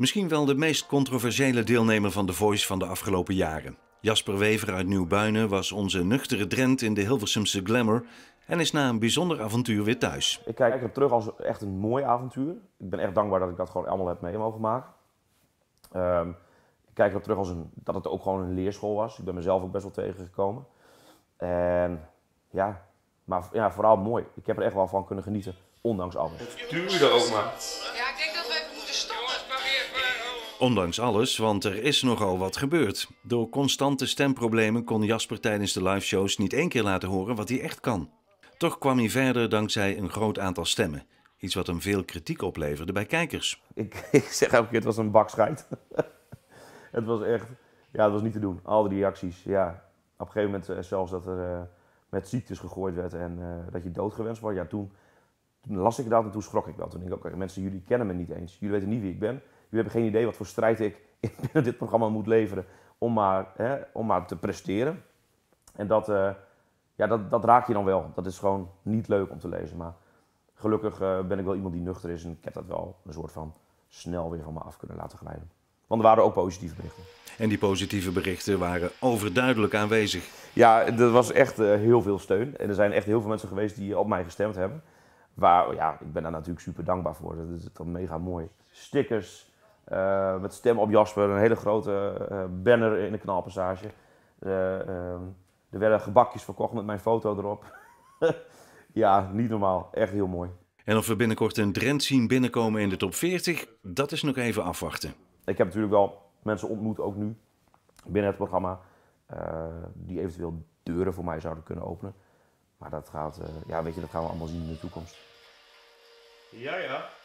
Misschien wel de meest controversiële deelnemer van The Voice van de afgelopen jaren. Jasper Wever uit Nieuwbuinen was onze nuchtere Drent in de Hilversumse glamour en is na een bijzonder avontuur weer thuis. Ik kijk erop terug als echt een mooi avontuur. Ik ben echt dankbaar dat ik dat gewoon allemaal heb mee mogen maken. Ehm, ik kijk erop terug als een, dat het ook gewoon een leerschool was. Ik ben mezelf ook best wel tegengekomen. En ja, maar ja, vooral mooi. Ik heb er echt wel van kunnen genieten, ondanks alles. Duurde ook maar. Ja, ik denk Ondanks alles, want er is nogal wat gebeurd. Door constante stemproblemen kon Jasper tijdens de liveshows niet één keer laten horen wat hij echt kan. Toch kwam hij verder dankzij een groot aantal stemmen. Iets wat hem veel kritiek opleverde bij kijkers. Ik, ik zeg elke keer, het was een bakscheid. het was echt, ja, het was niet te doen. Al die reacties, ja. Op een gegeven moment eh, zelfs dat er eh, met ziektes gegooid werd en eh, dat je doodgewenst was. Ja, toen, toen las ik dat en toen schrok ik wel. Toen denk ik, oké, mensen, jullie kennen me niet eens. Jullie weten niet wie ik ben hebben geen idee wat voor strijd ik binnen dit programma moet leveren om maar, hè, om maar te presteren. En dat, uh, ja, dat, dat raakt je dan wel. Dat is gewoon niet leuk om te lezen. Maar gelukkig eh, ben ik wel iemand die nuchter is en ik heb dat wel een soort van snel weer van me af kunnen laten glijden. Want er waren ook positieve berichten. En die positieve berichten waren overduidelijk aanwezig. Ja, er was echt eh, heel veel steun. En er zijn echt heel veel mensen geweest die op mij gestemd hebben. Waar, ja, ik ben daar natuurlijk super dankbaar voor. Dat is dan mega mooi. Stickers, eh, met stem op Jasper, een hele grote eh, banner in de knalpassage. Ehm, er werden gebakjes verkocht met mijn foto erop. ja, niet normaal. Echt heel mooi. En of we binnenkort een Drent zien binnenkomen in de top 40, dat is nog even afwachten. Ik heb natuurlijk wel mensen ontmoet, ook nu, binnen het programma, eh, die eventueel deuren voor mij zouden kunnen openen. Maar dat, gaat, ja, weet je, dat gaan we allemaal zien in de toekomst. Ja, ja.